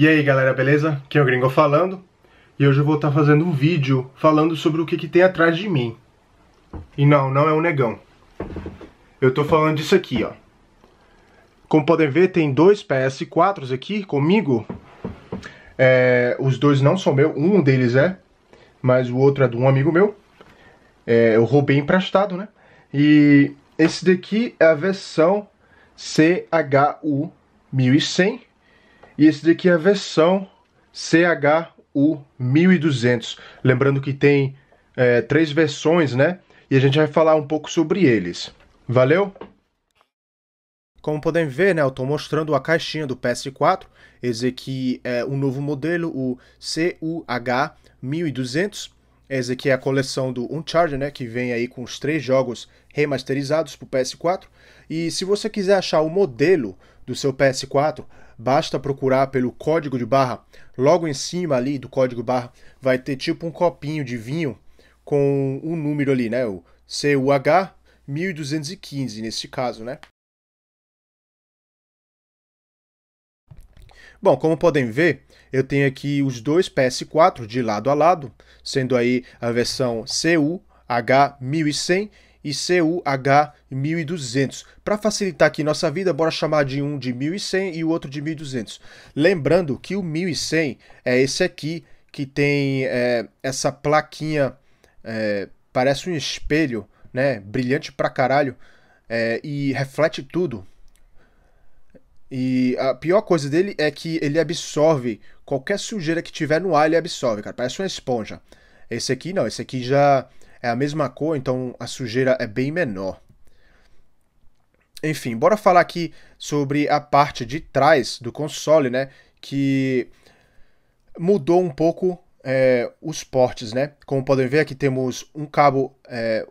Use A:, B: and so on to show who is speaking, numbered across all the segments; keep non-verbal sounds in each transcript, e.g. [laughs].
A: E aí galera, beleza? Aqui é o Gringo falando e hoje eu vou estar tá fazendo um vídeo falando sobre o que, que tem atrás de mim. E não, não é um negão. Eu tô falando disso aqui, ó. Como podem ver, tem dois PS4s aqui comigo. É, os dois não são meu, um deles é, mas o outro é de um amigo meu. É, eu roubei emprestado, né? E esse daqui é a versão CHU 1100 e esse daqui é a versão CHU 1200. Lembrando que tem é, três versões, né? E a gente vai falar um pouco sobre eles. Valeu? Como podem ver, né, eu estou mostrando a caixinha do PS4. Esse aqui é o novo modelo, o CUH 1200. Esse aqui é a coleção do Uncharted, né, que vem aí com os três jogos remasterizados para o PS4. E se você quiser achar o modelo do seu PS4, basta procurar pelo código de barra. Logo em cima ali do código barra vai ter tipo um copinho de vinho com um número ali, né? O CUH 1215 nesse caso, né? Bom, como podem ver, eu tenho aqui os dois PS4 de lado a lado, sendo aí a versão CUH 1100 e CUH 1200. Para facilitar aqui nossa vida, bora chamar de um de 1100 e o outro de 1200. Lembrando que o 1100 é esse aqui que tem é, essa plaquinha, é, parece um espelho, né? Brilhante pra caralho é, e reflete tudo. E a pior coisa dele é que ele absorve qualquer sujeira que tiver no ar, ele absorve, cara. Parece uma esponja. Esse aqui não, esse aqui já é a mesma cor, então a sujeira é bem menor. Enfim, bora falar aqui sobre a parte de trás do console, né? Que mudou um pouco é, os portes, né? Como podem ver, aqui temos um cabo é,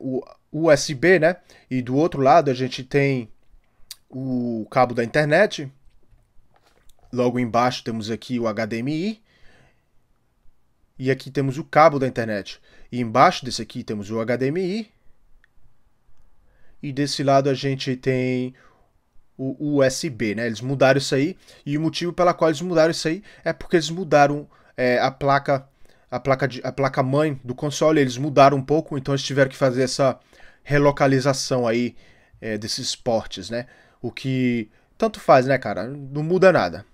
A: USB, né? E do outro lado a gente tem o cabo da internet. Logo embaixo temos aqui o HDMI e aqui temos o cabo da internet. E embaixo desse aqui temos o HDMI. E desse lado a gente tem o USB, né? Eles mudaram isso aí. E o motivo pela qual eles mudaram isso aí é porque eles mudaram é, a placa a placa, de, a placa mãe do console. Eles mudaram um pouco, então eles tiveram que fazer essa relocalização aí é, desses portes, né? O que tanto faz, né, cara? Não muda nada.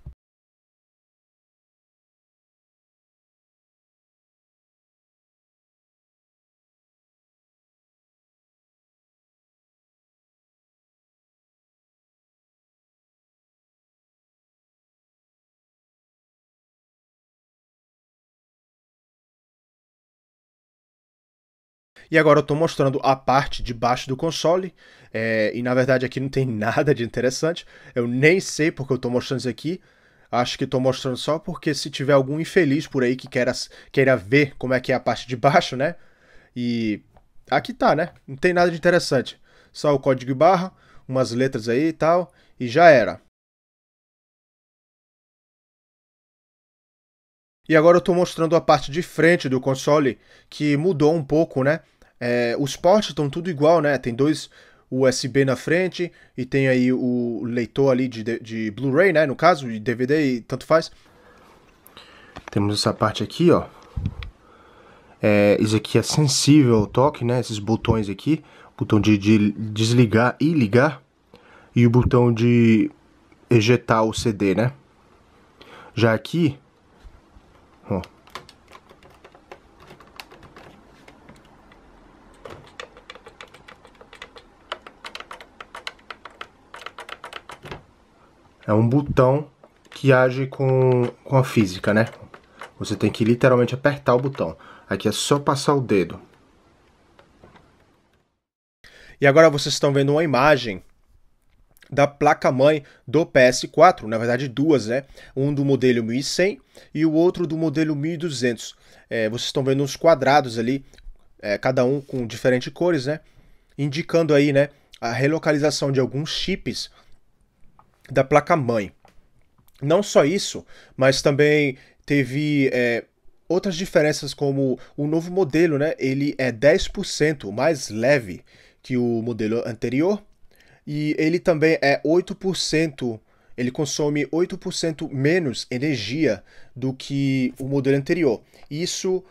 A: E agora eu estou mostrando a parte de baixo do console, é, e na verdade aqui não tem [laughs] nada de interessante, eu nem sei porque eu estou mostrando isso aqui, acho que estou mostrando só porque se tiver algum infeliz por aí que queira, queira ver como é que é a parte de baixo, né? E aqui tá, né? Não tem nada de interessante, só o código barra, umas letras aí e tal, e já era. E agora eu estou mostrando a parte de frente do console, que mudou um pouco, né? É, os portes estão tudo igual, né? Tem dois USB na frente e tem aí o leitor ali de, de Blu-ray, né? No caso, e DVD, e tanto faz. Temos essa parte aqui, ó. É, isso aqui é sensível ao toque, né? Esses botões aqui. Botão de, de desligar e ligar. E o botão de ejetar o CD, né? Já aqui É um botão que age com, com a física, né? Você tem que literalmente apertar o botão. Aqui é só passar o dedo. E agora vocês estão vendo uma imagem da placa-mãe do PS4, na verdade duas, né? Um do modelo 1100 e o outro do modelo 1200. É, vocês estão vendo uns quadrados ali, é, cada um com diferentes cores, né? Indicando aí, né, a relocalização de alguns chips da placa-mãe. Não só isso, mas também teve é, outras diferenças, como o novo modelo, né? Ele é 10% mais leve que o modelo anterior e ele também é 8%, ele consome 8% menos energia do que o modelo anterior. Isso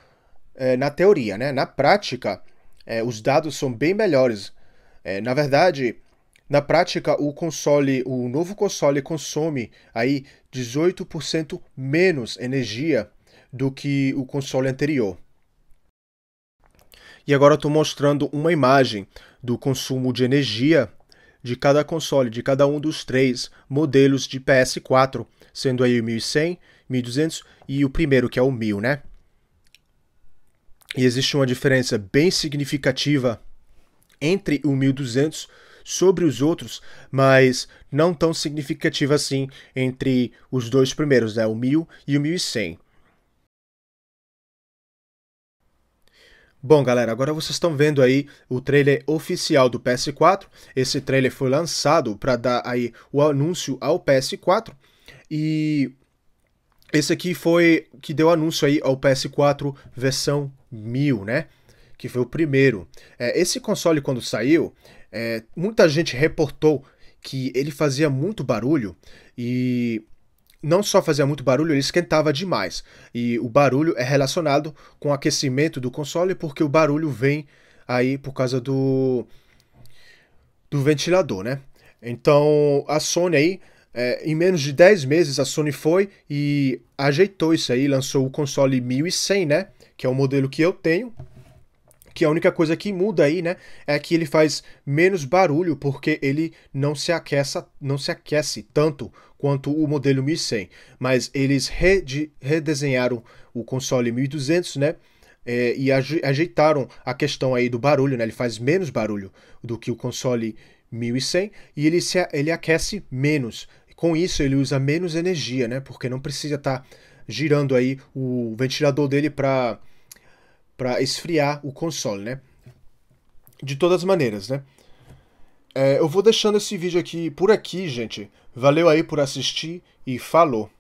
A: é, na teoria, né? Na prática, é, os dados são bem melhores. É, na verdade, na prática, o console, o novo console consome aí 18% menos energia do que o console anterior. E agora estou mostrando uma imagem do consumo de energia de cada console, de cada um dos três modelos de PS4, sendo aí o 1100, 1200 e o primeiro que é o 1000, né? E existe uma diferença bem significativa entre o 1200 sobre os outros, mas não tão significativa assim entre os dois primeiros, né? o 1000 e o 1100. Bom, galera, agora vocês estão vendo aí o trailer oficial do PS4. Esse trailer foi lançado para dar aí o anúncio ao PS4 e esse aqui foi que deu anúncio aí ao PS4 versão 1000, né? Que foi o primeiro. É, esse console quando saiu, é, muita gente reportou que ele fazia muito barulho e não só fazia muito barulho, ele esquentava demais. E o barulho é relacionado com o aquecimento do console, porque o barulho vem aí por causa do, do ventilador, né? Então a Sony aí, é, em menos de 10 meses, a Sony foi e ajeitou isso aí, lançou o console 1100, né? Que é o modelo que eu tenho, que a única coisa que muda aí, né, é que ele faz menos barulho porque ele não se aquece, não se aquece tanto quanto o modelo 1100, mas eles rede, redesenharam o console 1200, né, é, e ajeitaram a questão aí do barulho, né? Ele faz menos barulho do que o console 1100 e ele, se, ele aquece menos. Com isso, ele usa menos energia, né? Porque não precisa estar tá girando aí o ventilador dele para para esfriar o console, né? De todas as maneiras, né? É, eu vou deixando esse vídeo aqui por aqui, gente. Valeu aí por assistir e falou!